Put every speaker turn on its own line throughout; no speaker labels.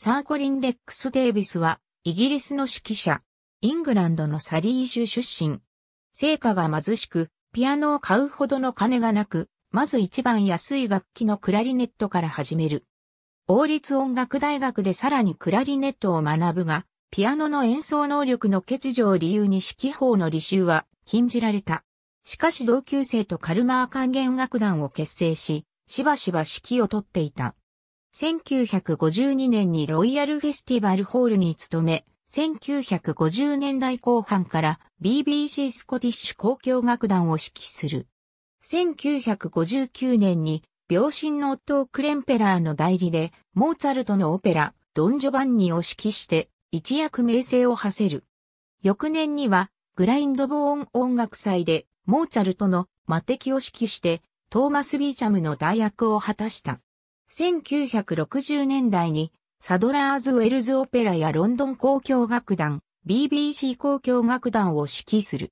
サーコリン・レックス・デイビスは、イギリスの指揮者、イングランドのサリー州出身。成果が貧しく、ピアノを買うほどの金がなく、まず一番安い楽器のクラリネットから始める。王立音楽大学でさらにクラリネットを学ぶが、ピアノの演奏能力の欠如を理由に指揮法の履修は禁じられた。しかし同級生とカルマー管弦楽団を結成し、しばしば指揮をとっていた。1952年にロイヤルフェスティバルホールに勤め、1950年代後半から BBC スコティッシュ公共楽団を指揮する。1959年に病身の夫クレンペラーの代理で、モーツァルトのオペラ、ドン・ジョバンニを指揮して、一躍名声を馳せる。翌年には、グラインドボーン音楽祭で、モーツァルトの魔敵を指揮して、トーマス・ビーチャムの代役を果たした。1960年代にサドラーズ・ウェルズ・オペラやロンドン交響楽団、BBC 交響楽団を指揮する。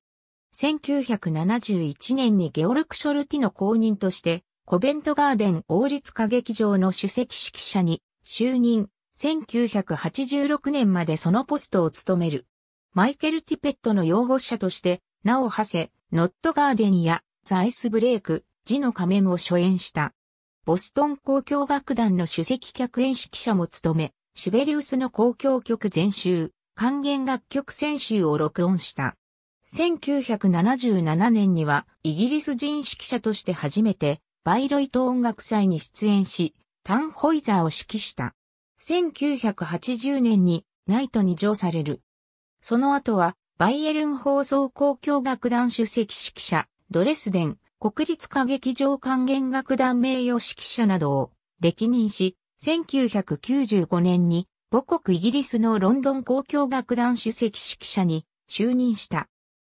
1971年にゲオルク・ショルティの公認として、コベントガーデン王立歌劇場の主席指揮者に就任。1986年までそのポストを務める。マイケル・ティペットの擁護者として、名を馳せ、ノットガーデンやザイスブレイク、ジの仮面を初演した。ボストン交響楽団の首席客演指揮者も務め、シュベリウスの交響曲全集、還元楽曲選集を録音した。1977年にはイギリス人指揮者として初めてバイロイト音楽祭に出演し、タンホイザーを指揮した。1980年にナイトに上される。その後はバイエルン放送交響楽団主席指揮者、ドレスデン、国立歌劇場管弦楽団名誉指揮者などを歴任し、1995年に母国イギリスのロンドン公共楽団主席指揮者に就任した。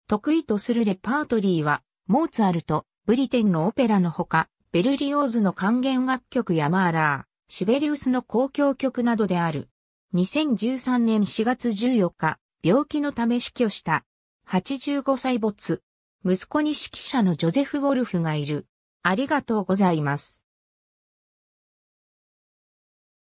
得意とするレパートリーは、モーツァルト、ブリテンのオペラのほか、ベルリオーズの管弦楽曲やマーラー、シベリウスの公共曲などである。2013年4月14日、病気のため死去した。85歳没。息子に指揮者のジョゼフ・ウォルフがいる。ありがとうございます。